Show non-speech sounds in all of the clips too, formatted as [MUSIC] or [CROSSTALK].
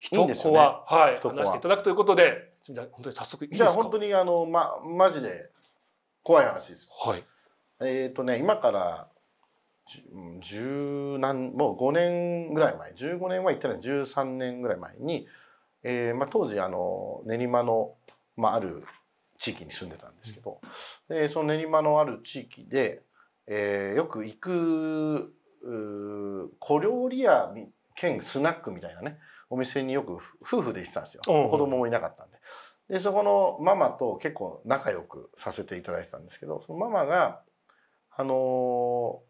一コア、いいね、はい、話していただくということで、じゃ本当に早速いいですか。じゃあ本当にあのまマジで怖い話です。はい。えっ、ー、とね今から十何もう5年ぐらい前、15年は言ってない13年ぐらい前に、えー、まあ当時あの練馬のまあある地域に住んでたんですけど、うん、でその練馬のある地域で、えー、よく行く小料理屋兼スナックみたいなね。お店によく夫婦で行ってたんですよ、うん、子供もいなかったんででそこのママと結構仲良くさせていただいてたんですけどそのママがあの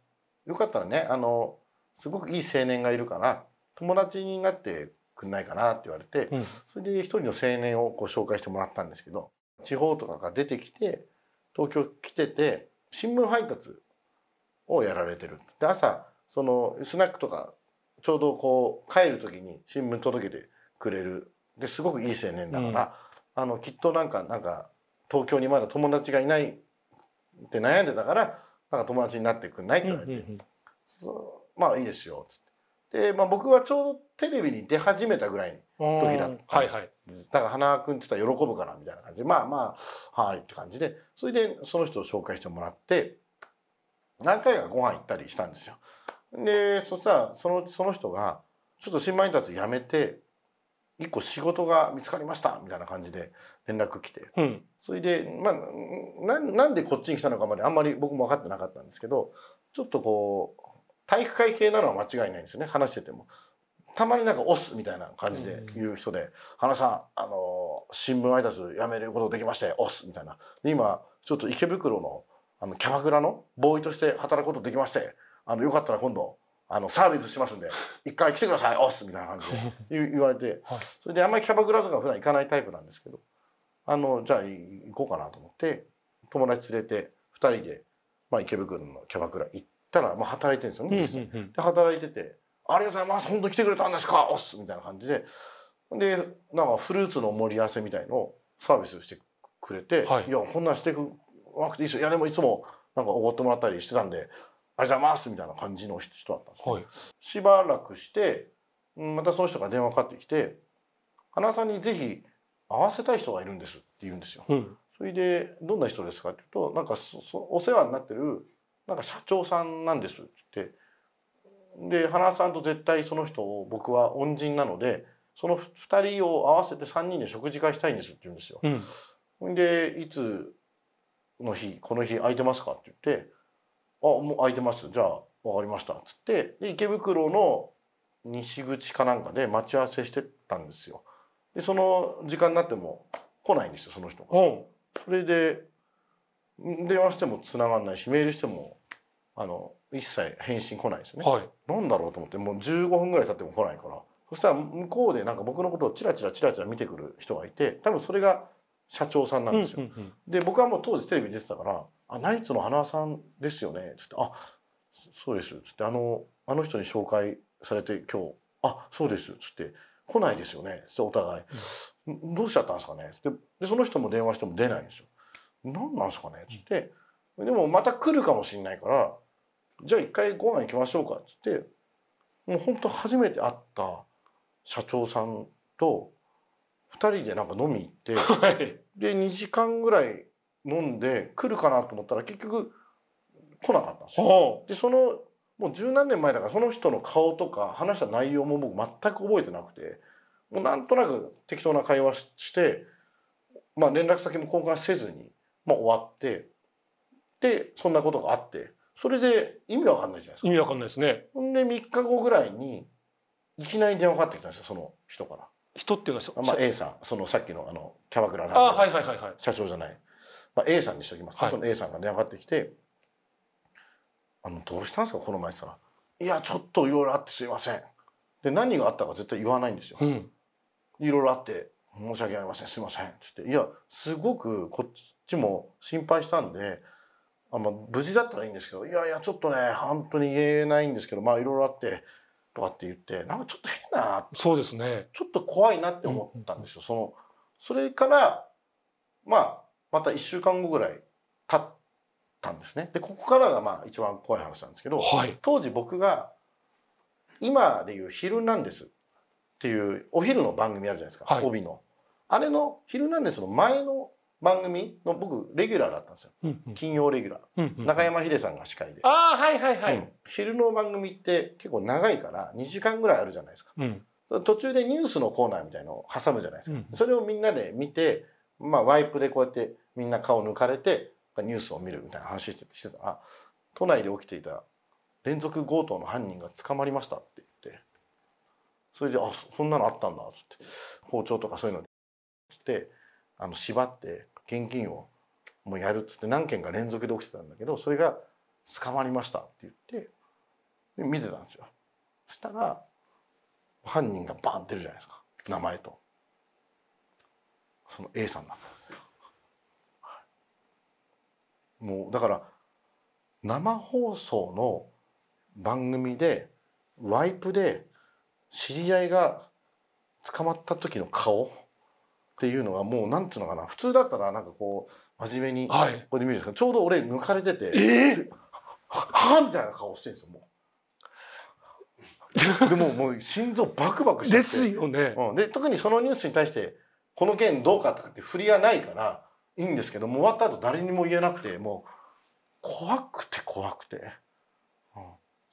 ー、よかったらね、あのー、すごくいい青年がいるから友達になってくんないかなって言われて、うん、それで一人の青年をご紹介してもらったんですけど地方とかが出てきて東京来てて新聞配達をやられてるで朝そのスナックとかちょうどこう帰る時に新聞届けてくれるですごくいい青年だから、うん、あのきっとなんかなんか東京にまだ友達がいないって悩んでたからなんか友達になってくんないって言われて、うんうんうん、まあいいですよっつってで、まあ、僕はちょうどテレビに出始めたぐらいの時だった、はいはい、だから花輪君って言ったら喜ぶかなみたいな感じでまあまあはいって感じでそれでその人を紹介してもらって何回かご飯行ったりしたんですよ。でそしたらそのその人がちょっと新米たち辞めて一個仕事が見つかりましたみたいな感じで連絡来て、うん、それで、まあ、ななんでこっちに来たのかまであんまり僕も分かってなかったんですけどちょっとこう体育会系なのは間違いないんですよね話してても。たまになんか「押す」みたいな感じで言う人で「花、さん、あの新聞配達やめることできまして押す」みたいな。今ちょっと池袋のあのキャバクラのボーイとして働くことできましてあのよかったら今度あのサービスしますんで一回来てくださいオスみたいな感じで [LAUGHS] 言われて、それであんまりキャバクラとか普段行かないタイプなんですけどあのじゃあ行こうかなと思って友達連れて2人で、まあ、池袋のキャバクラ行ったら、まあ、働いてるんですよね実際。で働いてて「ありがとうございます本当来てくれたんですかオスみたいな感じででなんかフルーツの盛り合わせみたいのをサービスしてくれて「はい、いやこんなんしてくなくていいですよいやでもいつもなんかおごってもらったりしてたんでありがとうございますみたいな感じの人だったんです、はい、しばらくしてまたその人が電話かかってきて「花さんにぜひ会わせたい人がいるんです」って言うんですよ。うん、それで「どんな人ですか?」って言うと「なんかそお世話になってるなんか社長さんなんです」って言ってで花さんと絶対その人を僕は恩人なのでその2人を合わせて3人で食事会したいんですって言うんですよ。うん、でいつの日この日空いてますかって言ってもう空いてますじゃあ分かりました」っつってで池袋の西口かなんかで待ち合わせしてたんですよ。でその時間になっても来ないんですよその人が。それで電話しても繋がんないしメールしてもあの一切返信来ないですよね。はい、なんだろうと思ってもう15分ぐらい経っても来ないからそしたら向こうでなんか僕のことをチラチラチラチラ見てくる人がいて多分それが社長さんなんですよ。うんうんうん、で僕はもう当時テレビ出てたから「あナイツの花さんですよね」っつって「あそうです」っつってあの「あの人に紹介されて今日あそうです」っつって「来ないですよね」っつってお互い、うん、どうしちゃったんですかね」っつってでその人も電話しても出ないんですよ。何なんですかねっつって、うん、でもまた来るかもしんないから「じゃあ一回ご飯行きましょうか」っつってもうほんと初めて会った社長さんと2人でなんか飲み行って、[LAUGHS] はい、で2時間ぐらい飲んで来るかなと思ったら結局来なかったんですよ。でそのもう十何年前だからその人の顔とか話した内容も僕全く覚えてなくてもうなんとなく適当な会話して、まあ、連絡先も交換せずに、まあ、終わってでそんなことがあってそれで意味わかんないじゃないですか。意味わかんないですね。ほんで3日後ぐらいにいきなり電話かかってきたんですよその人から。人っていうのは、まあ、A さんそのさっきのあのキャバクラの、はいはい、社長じゃない、まあ、A さんにしときます、はい、その A さんがね上がってきて「あのどうしたんですかこの前」って言ったら「いやちょっといろいろあってすいません」で何があったか絶対言わないんですよ。いろいろあって「申し訳ありませんすいません」っつって「いやすごくこっちも心配したんであ、まあ、無事だったらいいんですけどいやいやちょっとね本当に言えないんですけどまあいろいろあってとかって言ってなんかちょっと変だなそうですねちょっと怖いなって思ったんですよ。そのそれからまあまた1週間後ぐらい経ったんですね。でここからがまあ一番怖い話なんですけど、はい、当時僕が今でいう「昼なんです」っていうお昼の番組あるじゃないですか、はい、帯の。あれの「昼なんです」の前の番組の僕レギュラーだったんですよ、うんうん、金曜レギュラー、うんうん、中山秀さんが司会でああはいはいはい、うん、昼の番組って結構長いから2時間ぐらいあるじゃないですか、うん、途中でニュースのコーナーみたいのを挟むじゃないですか、うん、それをみんなで見て、まあ、ワイプでこうやってみんな顔抜かれてニュースを見るみたいな話してしてたら都内で起きていた連続強盗の犯人が捕まりましたって言ってそれで「あそんなのあったんだ」っつって包丁とかそういうのでって。あの縛って現金をもうやるっつって何件か連続で起きてたんだけどそれが「捕まりました」って言ってで見てたんですよ。そしたら犯人がバーン出るじゃないですか名前と。その A さんだったんですよ。もうだから生放送の番組でワイプで知り合いが捕まった時の顔っていうのがもうなんていうのかな普通だったらなんかこう真面目にここで見るんですけど、はい、ちょうど俺抜かれてて、えー、はみたいな顔してるんですよもう。[LAUGHS] でももう心臓バクバクしててですよね、うん、で特にそのニュースに対してこの件どうかとかって振りがないからいいんですけども終わった後誰にも言えなくてもう怖くて怖くて、うん、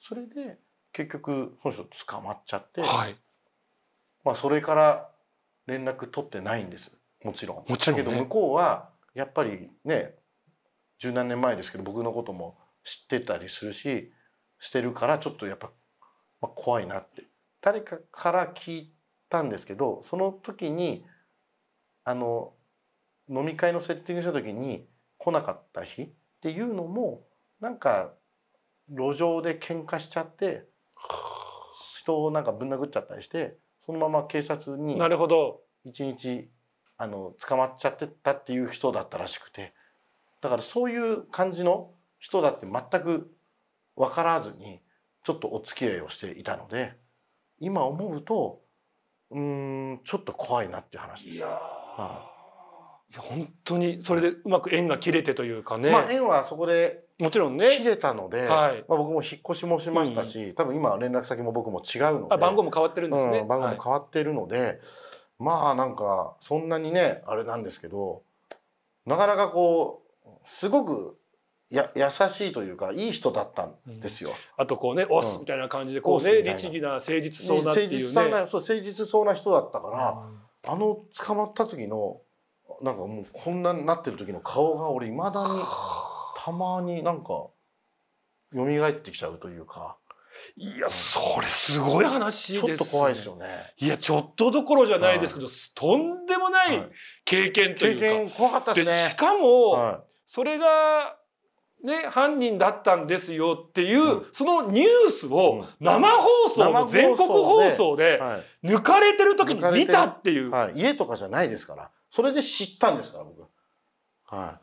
それで結局その人捕まっちゃって、はい、まあそれから連絡取ってないんですもちろん。もちろん、ね、だけど向こうはやっぱりね十何年前ですけど僕のことも知ってたりするししてるからちょっとやっぱ、まあ、怖いなって誰かから聞いたんですけどその時にあの飲み会のセッティングした時に来なかった日っていうのもなんか路上で喧嘩しちゃって人をなんかぶん殴っちゃったりしてそのまま警察になるほど1日あの捕まっちゃってたっていう人だったらしくてだからそういう感じの人だって全く分からずにちょっとお付き合いをしていたので今思うとうんちょっと怖いなっていう話です。いやはあ本当にそれでうまく縁が切れてというかね。まあ、縁はそこでもちろんね切れたので、はいまあ、僕も引っ越しもしましたし、うん、多分今連絡先も僕も違うので番号も変わってるんですね、うん、番号も変わってるので、はい、まあなんかそんなにねあれなんですけどなかなかこうすごくや優しいというかいい人だったんですよ。うん、あとこうね「押す」みたいな感じでこうね、律儀な誠実そうなっていうね。誠実そうな人だったから、あの捕まった時のなんかもうこんなになってる時の顔が俺いまだにたまになんか蘇ってきちゃうというか。いや、それすごい話です、ちょっと怖いですよね。いや、ちょっとどころじゃないですけど、はい、とんでもない経験というか。経験怖かったですね。しかも、はい、それが、ね、犯人だったんですよっていう、うん、そのニュースを生放送の全国放送で抜かれてる時に見たっていう。家とかじゃないですから。それで知ったんですから僕は。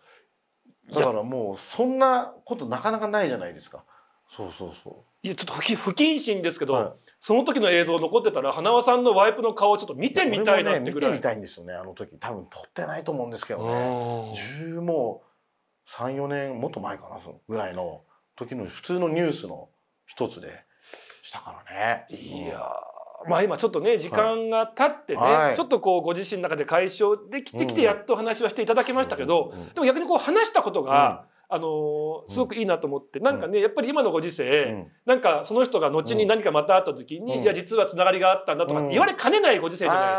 い。だからもうそんなことなかなかないじゃないですか。そうそうそう。いやちょっと不謹慎ですけど、はい、その時の映像残ってたら花輪さんのワイプの顔をちょっと見てみたいなってぐらい。いね、見てみたいんですよねあの時多分撮ってないと思うんですけどね。十もう三四年もっと前かなそのぐらいの時の普通のニュースの一つでしたからね。いや。まあ今ちょっとね時間が経ってね、はい、ちょっとこうご自身の中で解消できてきてやっと話はしていただけましたけど、うんうん、でも逆にこう話したことが、あのすごくいいなと思って、うん、なんかねやっぱり今のご時世、うん、なんかその人が後に何かまた会った時に、うん、いや実はつながりがあったんだとかって言われかねないご時世じゃないで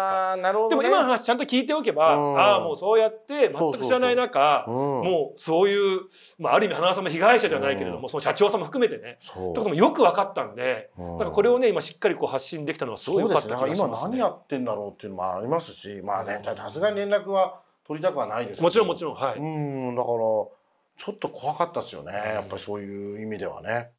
すか、ね、でも今の話ちゃんと聞いておけば、ああもうそうやって全く知らない中もうそういう、まあ、ある意味花さんも被害者じゃないけれども、その社長さんも含めてねとかもよく分かったんで、なんかこれをね今しっかりこう発信できたのはすごい良かった気がします、ね、今何やってんだろうっていうのもありますしまあねさすがに連絡は取りたくはないです、ね、もちろんもちろんはい。うんだからちょっと怖かったですよねやっぱりそういう意味ではね。